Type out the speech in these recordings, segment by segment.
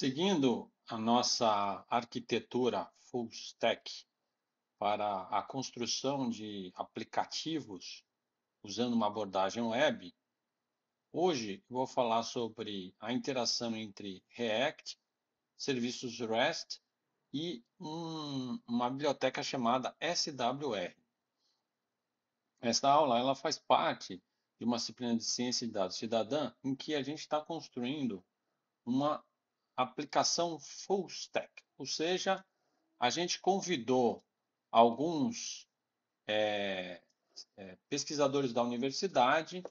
Seguindo a nossa arquitetura full stack para a construção de aplicativos usando uma abordagem web, hoje vou falar sobre a interação entre React, serviços REST e um, uma biblioteca chamada SWR. Esta aula ela faz parte de uma disciplina de ciência de dados cidadã em que a gente está construindo uma aplicação full stack, ou seja, a gente convidou alguns é, é, pesquisadores da universidade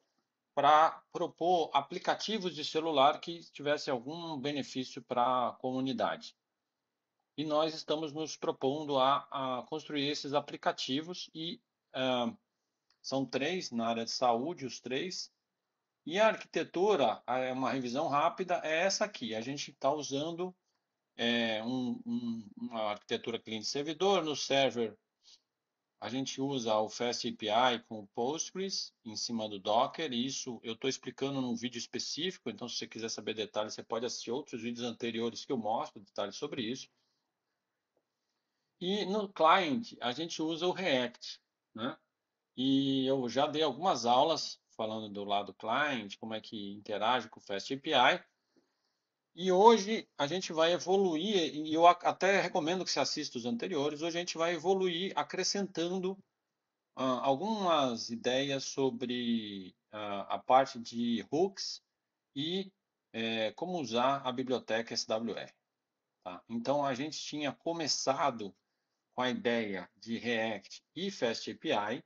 para propor aplicativos de celular que tivessem algum benefício para a comunidade. E nós estamos nos propondo a, a construir esses aplicativos e uh, são três na área de saúde, os três, e a arquitetura, é uma revisão rápida, é essa aqui. A gente está usando é, um, um, uma arquitetura cliente-servidor. No server, a gente usa o Fast API com o Postgres em cima do Docker. E isso eu estou explicando num vídeo específico. Então, se você quiser saber detalhes, você pode assistir outros vídeos anteriores que eu mostro detalhes sobre isso. E no client, a gente usa o React. Né? E eu já dei algumas aulas falando do lado client, como é que interage com o Fast API. E hoje a gente vai evoluir, e eu até recomendo que você assista os anteriores, hoje a gente vai evoluir acrescentando uh, algumas ideias sobre uh, a parte de hooks e uh, como usar a biblioteca SWR. Tá? Então a gente tinha começado com a ideia de React e Fast API,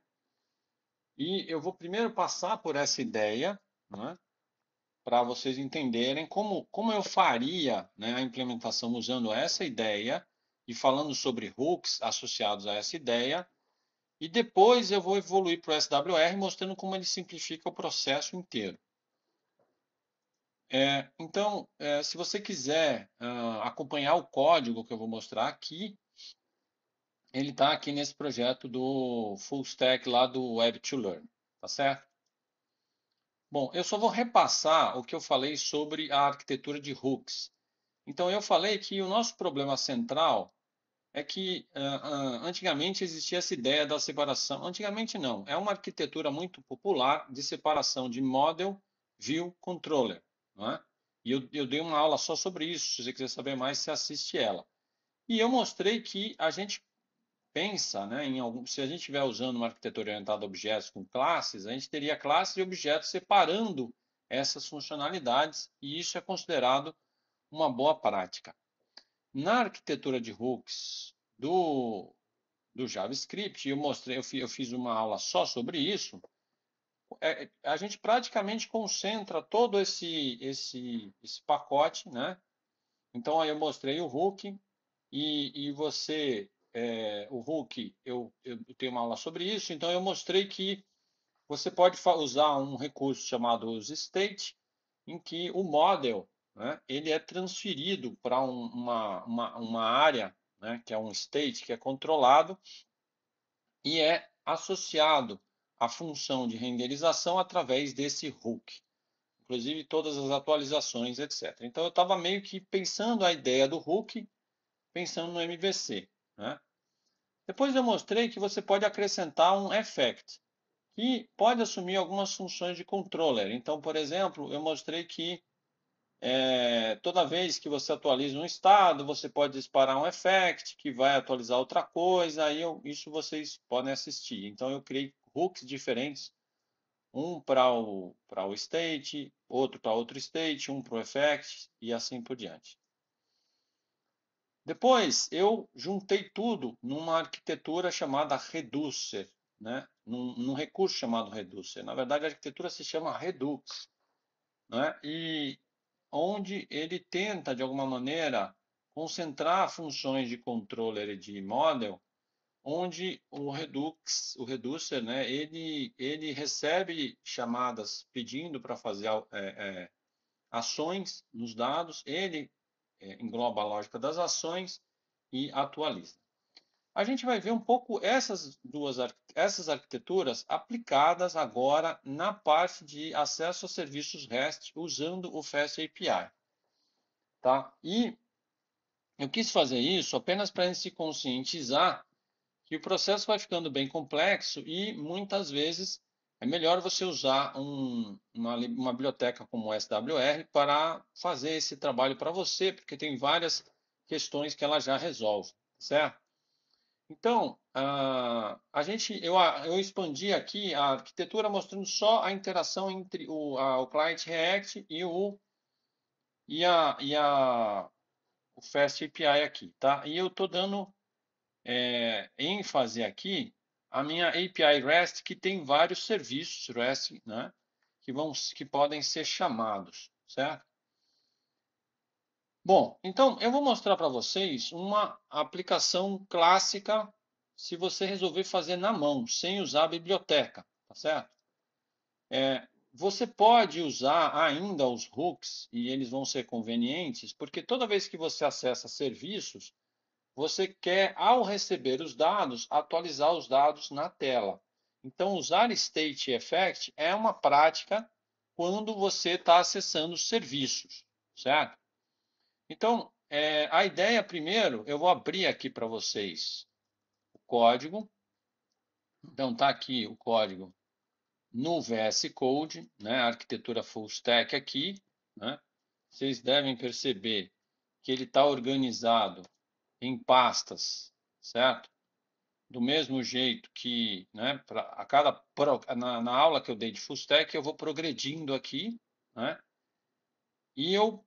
e eu vou primeiro passar por essa ideia, né, para vocês entenderem como, como eu faria né, a implementação usando essa ideia e falando sobre hooks associados a essa ideia. E depois eu vou evoluir para o SWR mostrando como ele simplifica o processo inteiro. É, então, é, se você quiser uh, acompanhar o código que eu vou mostrar aqui, ele está aqui nesse projeto do Full Stack lá do Web to Learn, tá certo? Bom, eu só vou repassar o que eu falei sobre a arquitetura de hooks. Então, eu falei que o nosso problema central é que uh, uh, antigamente existia essa ideia da separação. Antigamente não, é uma arquitetura muito popular de separação de model, view, controller. É? E eu, eu dei uma aula só sobre isso. Se você quiser saber mais, você assiste ela. E eu mostrei que a gente pensa, né, em algum, se a gente estiver usando uma arquitetura orientada a objetos com classes, a gente teria classes e objetos separando essas funcionalidades, e isso é considerado uma boa prática. Na arquitetura de hooks do, do JavaScript, eu mostrei, eu, fiz, eu fiz uma aula só sobre isso, é, a gente praticamente concentra todo esse, esse, esse pacote, né? Então, aí eu mostrei o hook, e, e você é, o Hulk, eu, eu tenho uma aula sobre isso, então eu mostrei que você pode usar um recurso chamado state, em que o model né, ele é transferido para um, uma, uma, uma, área, né, que é um state, que é controlado, e é associado à função de renderização através desse hook. Inclusive todas as atualizações, etc. Então eu estava meio que pensando a ideia do hook, pensando no MVC. Né? Depois eu mostrei que você pode acrescentar um effect, que pode assumir algumas funções de controller. Então, por exemplo, eu mostrei que é, toda vez que você atualiza um estado, você pode disparar um effect que vai atualizar outra coisa, aí eu, isso vocês podem assistir. Então, eu criei hooks diferentes, um para o, o state, outro para outro state, um para o effect e assim por diante. Depois eu juntei tudo numa arquitetura chamada Reducer, né? num, num recurso chamado Reducer. Na verdade, a arquitetura se chama Redux, né? e onde ele tenta, de alguma maneira, concentrar funções de controller e de model, onde o Redux, o Reducer, né, ele, ele recebe chamadas pedindo para fazer é, é, ações nos dados, ele é, engloba a lógica das ações e atualiza. A gente vai ver um pouco essas duas essas arquiteturas aplicadas agora na parte de acesso a serviços REST usando o Fast API. Tá? E eu quis fazer isso apenas para a gente se conscientizar que o processo vai ficando bem complexo e muitas vezes é melhor você usar um, uma, uma, biblioteca como o SWR para fazer esse trabalho para você, porque tem várias questões que ela já resolve, tá certo? Então, a, ah, a gente, eu, eu expandi aqui a arquitetura mostrando só a interação entre o, a, o client React e o, e a, e a, o Fast API aqui, tá? E eu estou dando é, ênfase aqui a minha API REST, que tem vários serviços REST, né? Que, vão, que podem ser chamados, certo? Bom, então eu vou mostrar para vocês uma aplicação clássica se você resolver fazer na mão, sem usar a biblioteca, tá certo? É, você pode usar ainda os hooks, e eles vão ser convenientes, porque toda vez que você acessa serviços, você quer, ao receber os dados, atualizar os dados na tela. Então, usar State Effect é uma prática quando você está acessando os serviços, certo? Então, é, a ideia primeiro, eu vou abrir aqui para vocês o código. Então, está aqui o código no VS Code, né, a arquitetura full stack aqui. Né? Vocês devem perceber que ele está organizado em pastas, certo? Do mesmo jeito que, né, pra, a cada na, na, aula que eu dei de Fustec, eu vou progredindo aqui, né? E eu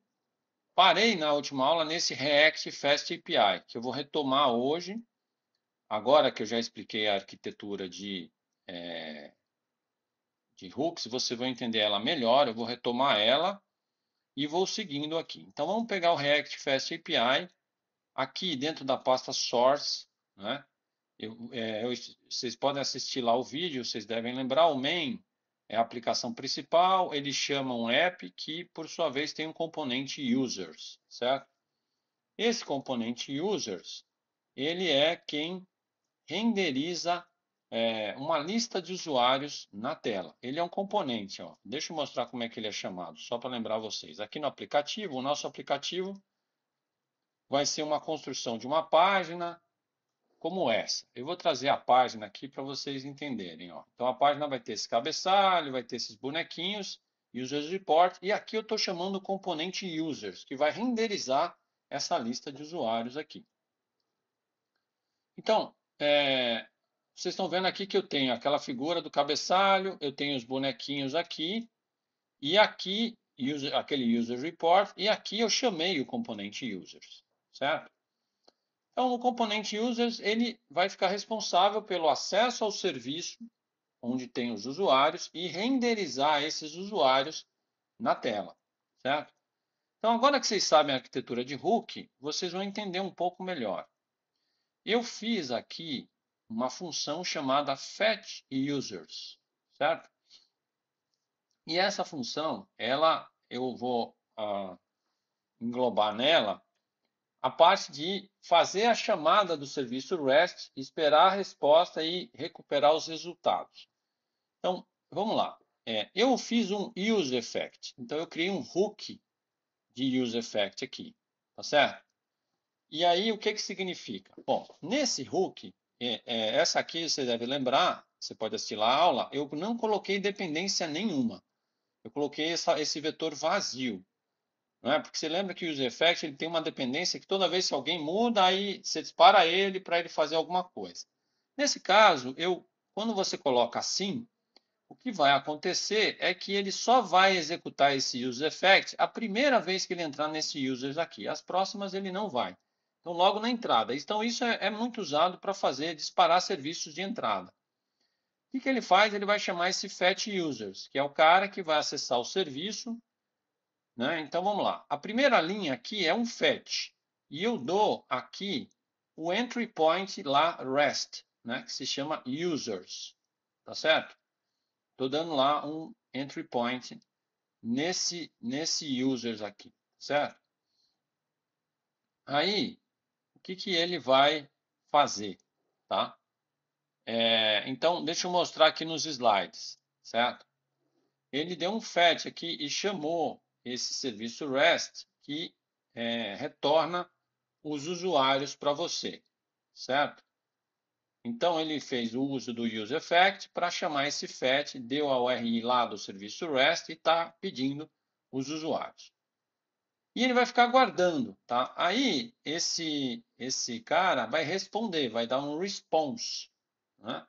parei na última aula nesse React Fast API, que eu vou retomar hoje, agora que eu já expliquei a arquitetura de, é, de hooks, você vai entender ela melhor, eu vou retomar ela e vou seguindo aqui. Então, vamos pegar o React Fast API Aqui dentro da pasta Source, né? Eu, é, eu, vocês podem assistir lá o vídeo, vocês devem lembrar, o main é a aplicação principal, ele chama um app, que por sua vez tem um componente users, certo? Esse componente users, ele é quem renderiza é, uma lista de usuários na tela. Ele é um componente, ó. deixa eu mostrar como é que ele é chamado, só para lembrar vocês. Aqui no aplicativo, o nosso aplicativo vai ser uma construção de uma página como essa. Eu vou trazer a página aqui para vocês entenderem. Ó. Então, a página vai ter esse cabeçalho, vai ter esses bonequinhos, users report, e aqui eu estou chamando o componente users, que vai renderizar essa lista de usuários aqui. Então, é, vocês estão vendo aqui que eu tenho aquela figura do cabeçalho, eu tenho os bonequinhos aqui, e aqui user, aquele user report, e aqui eu chamei o componente users certo? Então, o componente users ele vai ficar responsável pelo acesso ao serviço, onde tem os usuários, e renderizar esses usuários na tela, certo? Então, agora que vocês sabem a arquitetura de hook, vocês vão entender um pouco melhor. Eu fiz aqui uma função chamada fetch users, certo? E essa função, ela, eu vou ah, englobar nela a parte de fazer a chamada do serviço REST, esperar a resposta e recuperar os resultados. Então, vamos lá. É, eu fiz um use effect, então eu criei um hook de use effect aqui, tá certo? E aí, o que, que significa? Bom, nesse hook, é, é, essa aqui você deve lembrar, você pode assistir lá a aula, eu não coloquei dependência nenhuma. Eu coloquei essa, esse vetor vazio. Né? Porque você lembra que o user effect ele tem uma dependência que toda vez que alguém muda, aí você dispara ele para ele fazer alguma coisa. Nesse caso, eu, quando você coloca assim, o que vai acontecer é que ele só vai executar esse user effect a primeira vez que ele entrar nesse users aqui. As próximas ele não vai. Então, logo na entrada. Então, isso é, é muito usado para fazer disparar serviços de entrada. O que, que ele faz? Ele vai chamar esse fetch users, que é o cara que vai acessar o serviço né? Então vamos lá. A primeira linha aqui é um fetch. E eu dou aqui o entry point lá REST, né? que se chama users. Tá certo? Estou dando lá um entry point nesse, nesse users aqui. Tá certo? Aí, o que, que ele vai fazer? Tá? É, então, deixa eu mostrar aqui nos slides. Certo? Ele deu um fetch aqui e chamou esse serviço REST que é, retorna os usuários para você, certo? Então, ele fez o uso do useEffect para chamar esse FET, deu a URI lá do serviço REST e está pedindo os usuários. E ele vai ficar guardando, tá? Aí, esse, esse cara vai responder, vai dar um response, né?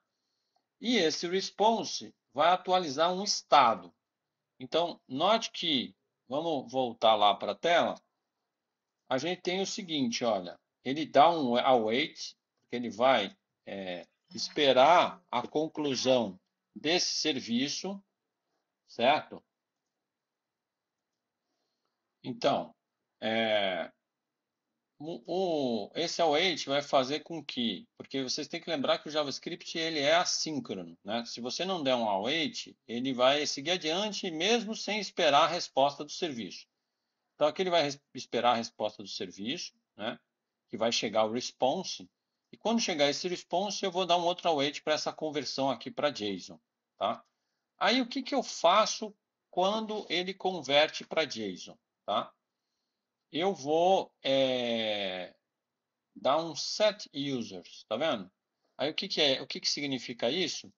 E esse response vai atualizar um estado. Então, note que Vamos voltar lá para a tela. A gente tem o seguinte, olha, ele dá um await, porque ele vai é, esperar a conclusão desse serviço, certo? Então, é, o, o, esse await vai fazer com que, porque vocês têm que lembrar que o JavaScript ele é assíncrono, né? Se você não der um await, ele vai seguir adiante mesmo sem esperar a resposta do serviço. Então aqui ele vai esperar a resposta do serviço, né? Que vai chegar o response. E quando chegar esse response, eu vou dar um outro await para essa conversão aqui para JSON, tá? Aí o que, que eu faço quando ele converte para JSON, tá? eu vou é, dar um set users, tá vendo? Aí o que, que é? O que, que significa isso?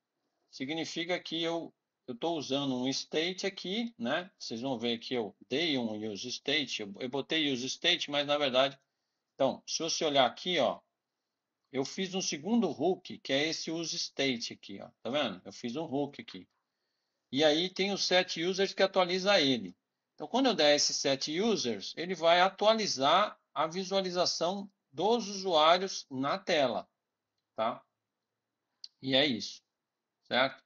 Significa que eu estou usando um state aqui, né? Vocês vão ver que eu dei um use state, eu, eu botei use state, mas na verdade, então, se você olhar aqui, ó, eu fiz um segundo hook, que é esse use state aqui, ó, tá vendo? Eu fiz um hook aqui. E aí tem o set users que atualiza ele. Então, quando eu der esse set users, ele vai atualizar a visualização dos usuários na tela, tá? E é isso, certo?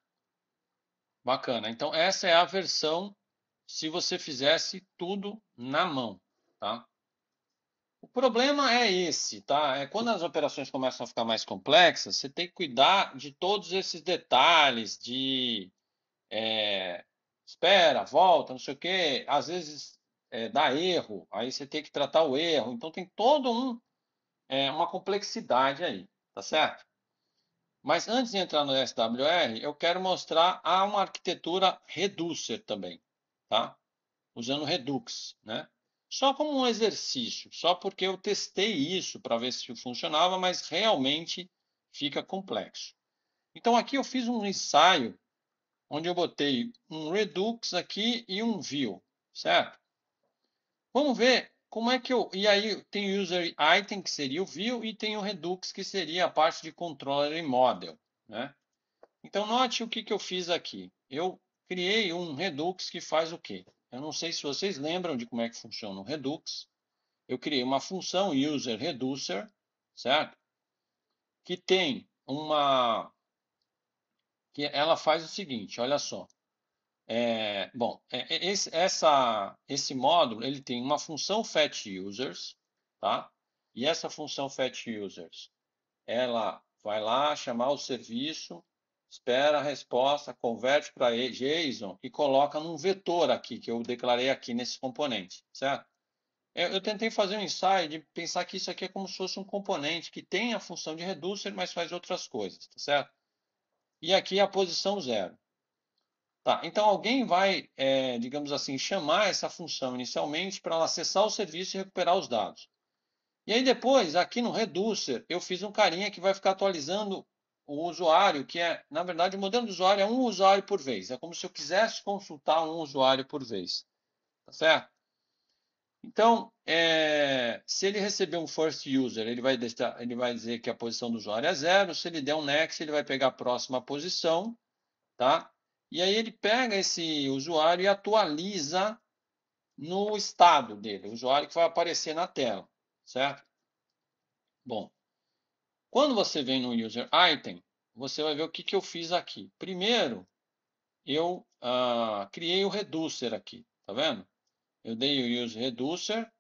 Bacana. Então, essa é a versão se você fizesse tudo na mão, tá? O problema é esse, tá? É quando as operações começam a ficar mais complexas, você tem que cuidar de todos esses detalhes de é, espera, volta, não sei o quê, às vezes é, dá erro, aí você tem que tratar o erro. Então tem todo um é, uma complexidade aí, tá certo? Mas antes de entrar no SWR, eu quero mostrar a uma arquitetura reducer também, tá? Usando Redux, né? Só como um exercício, só porque eu testei isso para ver se funcionava, mas realmente fica complexo. Então aqui eu fiz um ensaio onde eu botei um Redux aqui e um View, certo? Vamos ver como é que eu... E aí tem User Item, que seria o View, e tem o Redux, que seria a parte de Controller e Model, né? Então, note o que, que eu fiz aqui. Eu criei um Redux que faz o quê? Eu não sei se vocês lembram de como é que funciona o Redux. Eu criei uma função user reducer, certo? Que tem uma que ela faz o seguinte, olha só. É, bom, é, é esse, essa, esse módulo ele tem uma função fetchUsers, users, tá? E essa função fetchUsers, users, ela vai lá chamar o serviço, espera a resposta, converte para JSON e coloca num vetor aqui que eu declarei aqui nesse componente, certo? É, eu, tentei fazer um ensaio de pensar que isso aqui é como se fosse um componente que tem a função de reducer, mas faz outras coisas, tá certo? e aqui é a posição zero. Tá, então alguém vai, é, digamos assim, chamar essa função inicialmente para ela acessar o serviço e recuperar os dados. E aí depois, aqui no Reducer, eu fiz um carinha que vai ficar atualizando o usuário, que é, na verdade, o modelo do usuário é um usuário por vez. É como se eu quisesse consultar um usuário por vez. Tá certo? Então, é, se ele receber um first user, ele vai, deixar, ele vai dizer que a posição do usuário é zero. Se ele der um next, ele vai pegar a próxima posição, tá? E aí ele pega esse usuário e atualiza no estado dele, o usuário que vai aparecer na tela, certo? Bom, quando você vem no user item, você vai ver o que, que eu fiz aqui. Primeiro, eu ah, criei o reducer aqui, tá vendo? eu dei o user reducer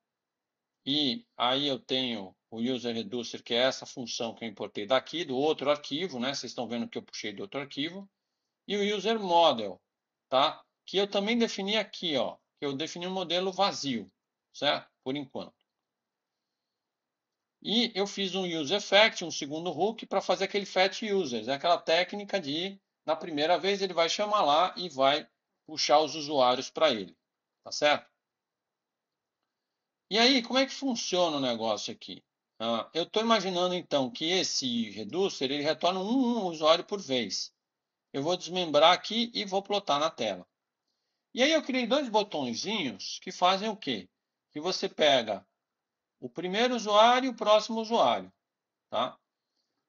e aí eu tenho o user reducer, que é essa função que eu importei daqui, do outro arquivo, né? Vocês estão vendo que eu puxei do outro arquivo. E o user model, tá? Que eu também defini aqui, ó. Que eu defini um modelo vazio, certo? Por enquanto. E eu fiz um use effect, um segundo hook, para fazer aquele fetch users. É aquela técnica de, na primeira vez, ele vai chamar lá e vai puxar os usuários para ele. Tá certo? E aí, como é que funciona o negócio aqui? Ah, eu estou imaginando, então, que esse reducer ele retorna um, um usuário por vez. Eu vou desmembrar aqui e vou plotar na tela. E aí eu criei dois botõezinhos que fazem o quê? Que você pega o primeiro usuário e o próximo usuário. Tá?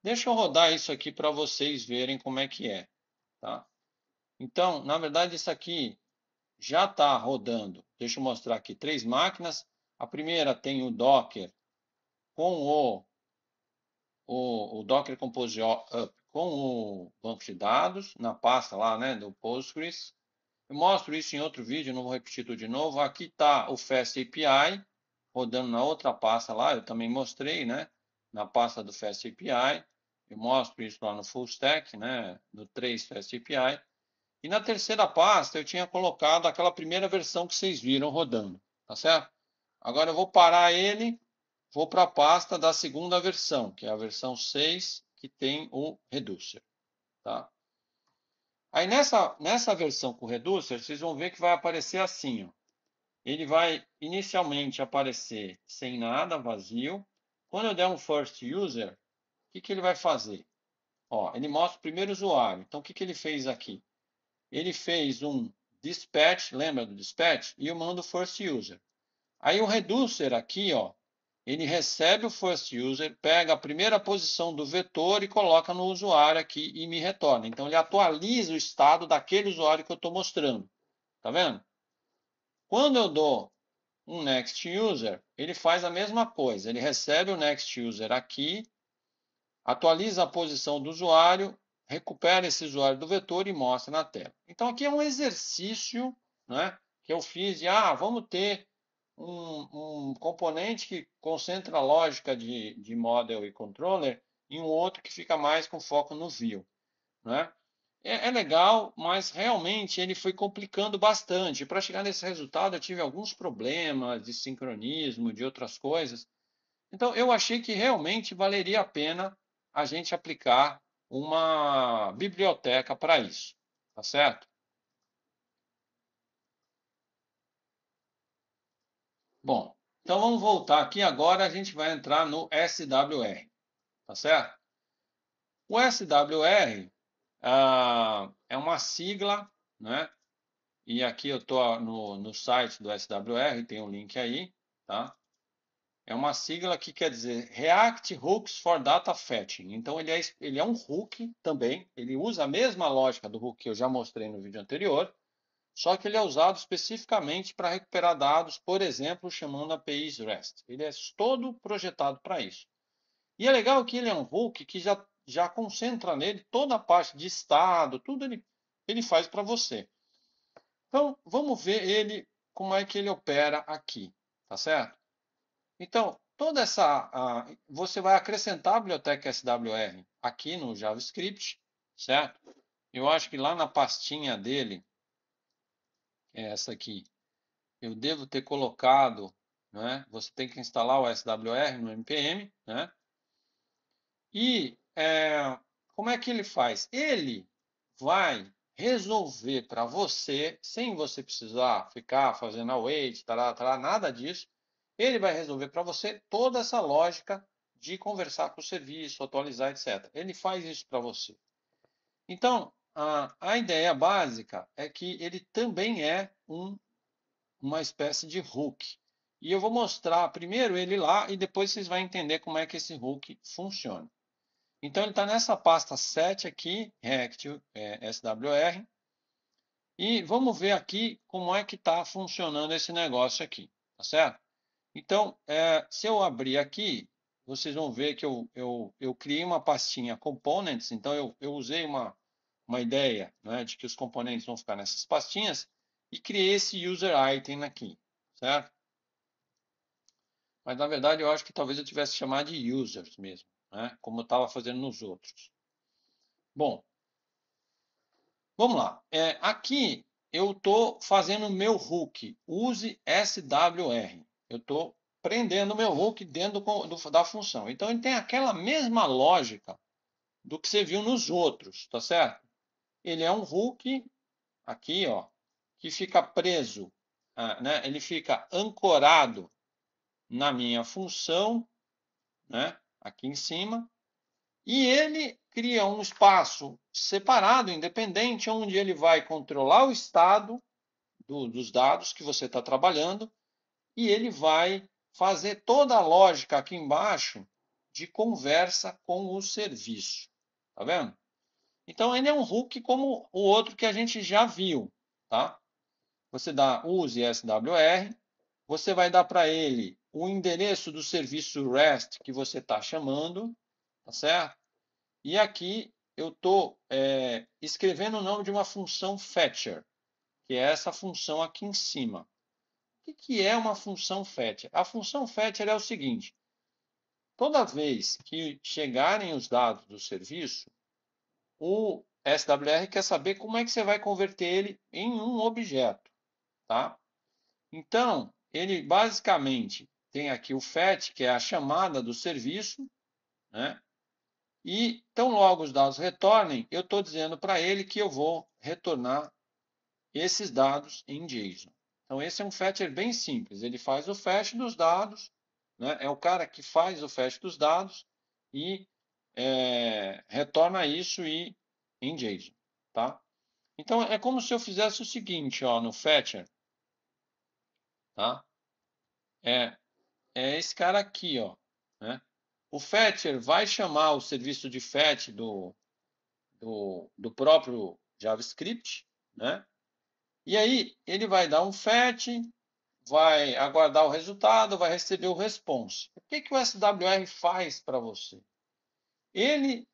Deixa eu rodar isso aqui para vocês verem como é que é. Tá? Então, na verdade, isso aqui já está rodando. Deixa eu mostrar aqui três máquinas. A primeira tem o Docker com o, o, o Docker Compose Up ah, com o banco de dados na pasta lá né, do Postgres. Eu mostro isso em outro vídeo, não vou repetir tudo de novo. Aqui está o Fast API rodando na outra pasta lá, eu também mostrei, né? Na pasta do Fast API. Eu mostro isso lá no Full Stack, né? No 3 Fast API. E na terceira pasta eu tinha colocado aquela primeira versão que vocês viram rodando, tá certo? Agora eu vou parar ele, vou para a pasta da segunda versão, que é a versão 6, que tem o reducer. Tá? Aí nessa, nessa versão com reducer, vocês vão ver que vai aparecer assim. Ó. Ele vai inicialmente aparecer sem nada, vazio. Quando eu der um first user, o que, que ele vai fazer? Ó, ele mostra o primeiro usuário. Então, o que, que ele fez aqui? Ele fez um dispatch, lembra do dispatch? E eu mando first user. Aí o reducer aqui, ó, ele recebe o first user, pega a primeira posição do vetor e coloca no usuário aqui e me retorna. Então ele atualiza o estado daquele usuário que eu estou mostrando. Tá vendo? Quando eu dou um next user, ele faz a mesma coisa. Ele recebe o next user aqui, atualiza a posição do usuário, recupera esse usuário do vetor e mostra na tela. Então aqui é um exercício, né, que eu fiz de ah, vamos ter um, um componente que concentra a lógica de, de model e controller e um outro que fica mais com foco no view. Né? É, é legal, mas realmente ele foi complicando bastante. Para chegar nesse resultado, eu tive alguns problemas de sincronismo, de outras coisas. Então, eu achei que realmente valeria a pena a gente aplicar uma biblioteca para isso, tá certo? Bom, então vamos voltar aqui agora, a gente vai entrar no SWR, tá certo? O SWR ah, é uma sigla, né? E aqui eu estou no, no site do SWR, tem um link aí, tá? É uma sigla que quer dizer React Hooks for Data Fetching. Então, ele é, ele é um hook também, ele usa a mesma lógica do hook que eu já mostrei no vídeo anterior, só que ele é usado especificamente para recuperar dados, por exemplo, chamando APIs REST. Ele é todo projetado para isso. E é legal que ele é um hook que já, já concentra nele toda a parte de estado, tudo ele, ele faz para você. Então, vamos ver ele como é que ele opera aqui, tá certo? Então, toda essa. A, você vai acrescentar a biblioteca SWR aqui no JavaScript, certo? Eu acho que lá na pastinha dele é essa aqui. Eu devo ter colocado, né? Você tem que instalar o SWR no npm, né? E é, como é que ele faz? Ele vai resolver para você, sem você precisar ficar fazendo a wait, tará, tará, nada disso. Ele vai resolver para você toda essa lógica de conversar com o serviço, atualizar, etc. Ele faz isso para você. Então, a, ideia básica é que ele também é um, uma espécie de hook E eu vou mostrar primeiro ele lá e depois vocês vão entender como é que esse hook funciona. Então ele está nessa pasta 7 aqui, React é, SWR. E vamos ver aqui como é que está funcionando esse negócio aqui, tá certo? Então, é, se eu abrir aqui, vocês vão ver que eu, eu, eu criei uma pastinha Components, então eu, eu usei uma uma ideia né, de que os componentes vão ficar nessas pastinhas e criei esse user item aqui, certo? Mas na verdade eu acho que talvez eu tivesse chamado de users mesmo, né, como eu estava fazendo nos outros. Bom, vamos lá. É, aqui eu estou fazendo o meu hook, use SWR. Eu estou prendendo o meu hook dentro do, do, da função. Então ele tem aquela mesma lógica do que você viu nos outros, tá certo? ele é um Hulk, aqui, ó, que fica preso, ah, né? ele fica ancorado na minha função, né? aqui em cima, e ele cria um espaço separado, independente, onde ele vai controlar o estado do, dos dados que você está trabalhando e ele vai fazer toda a lógica aqui embaixo de conversa com o serviço. Tá vendo? Então, ele é um hook como o outro que a gente já viu, tá? Você dá use SWR, você vai dar para ele o endereço do serviço REST que você está chamando, tá certo? E aqui eu estou é, escrevendo o nome de uma função fetcher, que é essa função aqui em cima. O que é uma função fetcher? A função fetcher é o seguinte, toda vez que chegarem os dados do serviço, o SWR quer saber como é que você vai converter ele em um objeto, tá? Então, ele basicamente tem aqui o FET, que é a chamada do serviço, né? E tão logo os dados retornem, eu estou dizendo para ele que eu vou retornar esses dados em JSON. Então, esse é um fetcher bem simples. Ele faz o fetch dos dados, né? é o cara que faz o fetch dos dados e é, retorna isso e em JSON, tá? Então é como se eu fizesse o seguinte, ó, no fetcher, tá? É é esse cara aqui, ó, né? O fetcher vai chamar o serviço de fetch do, do, do próprio JavaScript, né? E aí ele vai dar um fetch, vai aguardar o resultado, vai receber o response. O que, que o SWR faz para você? Ele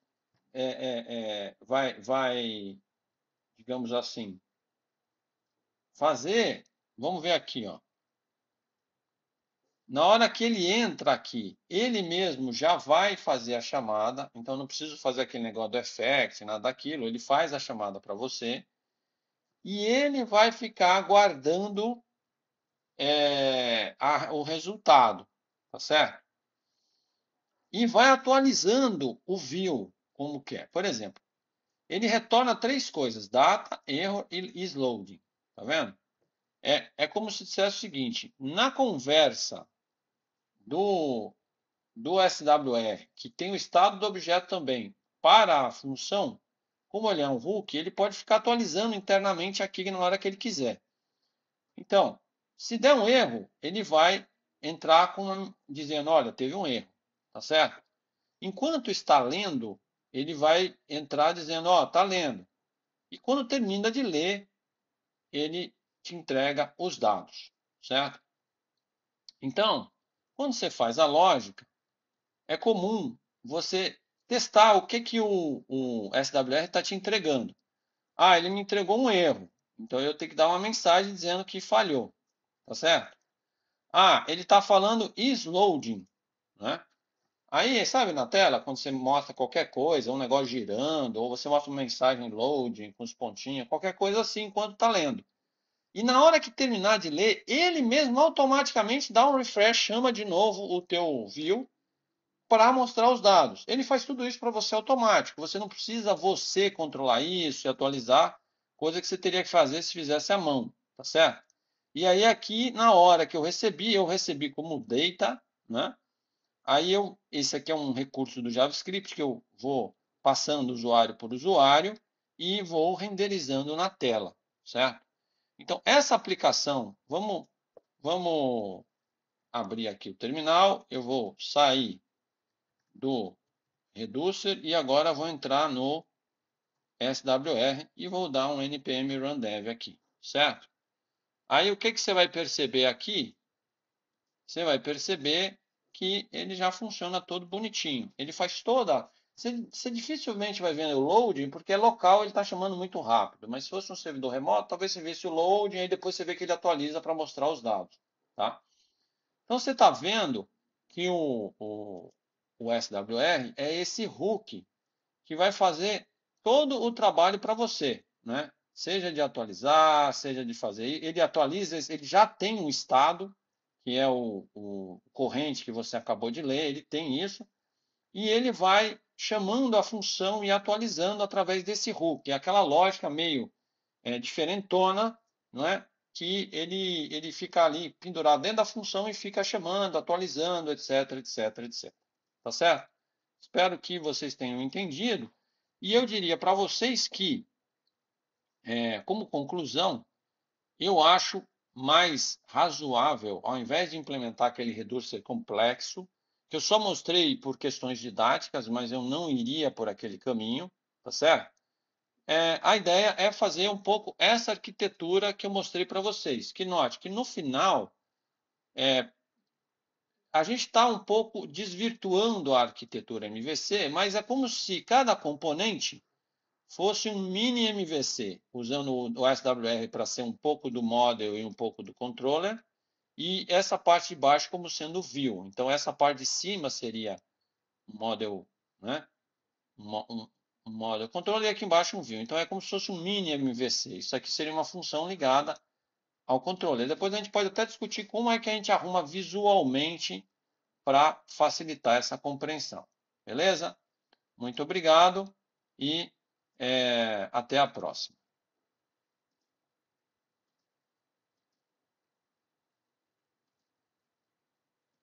é, é, é, vai, vai, digamos assim, fazer, vamos ver aqui, ó. Na hora que ele entra aqui, ele mesmo já vai fazer a chamada, então não preciso fazer aquele negócio do effect, nada daquilo, ele faz a chamada para você e ele vai ficar aguardando é, a, o resultado, tá certo? E vai atualizando o view como que é. Por exemplo, ele retorna três coisas: data, erro e loading. Tá vendo? É, é como se dissesse o seguinte: na conversa do, do SWR, que tem o estado do objeto também, para a função, como ele é um hook, ele pode ficar atualizando internamente aqui na hora que ele quiser. Então, se der um erro, ele vai entrar com, dizendo, olha, teve um erro, tá certo? Enquanto está lendo, ele vai entrar dizendo, ó, oh, tá lendo. E quando termina de ler, ele te entrega os dados, certo? Então, quando você faz a lógica, é comum você testar o que, que o, o SWR está te entregando. Ah, ele me entregou um erro. Então eu tenho que dar uma mensagem dizendo que falhou. Tá certo? Ah, ele está falando is loading. Né? Aí, sabe, na tela, quando você mostra qualquer coisa, um negócio girando, ou você mostra uma mensagem loading com os pontinhos, qualquer coisa assim, enquanto está lendo. E na hora que terminar de ler, ele mesmo automaticamente dá um refresh, chama de novo o teu view para mostrar os dados. Ele faz tudo isso para você automático. Você não precisa você controlar isso e atualizar, coisa que você teria que fazer se fizesse à mão, tá certo? E aí aqui, na hora que eu recebi, eu recebi como data, né? Aí eu, esse aqui é um recurso do JavaScript que eu vou passando usuário por usuário e vou renderizando na tela, certo? Então, essa aplicação, vamos, vamos abrir aqui o terminal, eu vou sair do Reducer e agora vou entrar no SWR e vou dar um npm run dev aqui, certo? Aí o que, que você vai perceber aqui? Você vai perceber que ele já funciona todo bonitinho. Ele faz toda. Você, você dificilmente vai ver o loading, porque é local, ele está chamando muito rápido. Mas se fosse um servidor remoto, talvez você visse o loading e depois você vê que ele atualiza para mostrar os dados. Tá? Então você está vendo que o, o, o SWR é esse hook que vai fazer todo o trabalho para você. Né? Seja de atualizar, seja de fazer. Ele atualiza, ele já tem um estado, que é o, o corrente que você acabou de ler, ele tem isso, e ele vai chamando a função e atualizando através desse RU, que é aquela lógica meio é, diferentona, não é? que ele, ele fica ali pendurado dentro da função e fica chamando, atualizando, etc, etc, etc. Tá certo? Espero que vocês tenham entendido. E eu diria para vocês que, é, como conclusão, eu acho mais razoável, ao invés de implementar aquele reducer complexo, que eu só mostrei por questões didáticas, mas eu não iria por aquele caminho, tá certo? É, a ideia é fazer um pouco essa arquitetura que eu mostrei para vocês. Que note que no final é, a gente está um pouco desvirtuando a arquitetura MVC, mas é como se cada componente fosse um mini MVC, usando o SWR para ser um pouco do model e um pouco do controller, e essa parte de baixo como sendo o view. Então, essa parte de cima seria um model, né? um, model controller e aqui embaixo um view. Então, é como se fosse um mini MVC. Isso aqui seria uma função ligada ao controller. Depois a gente pode até discutir como é que a gente arruma visualmente para facilitar essa compreensão. Beleza? Muito obrigado e é, até a próxima.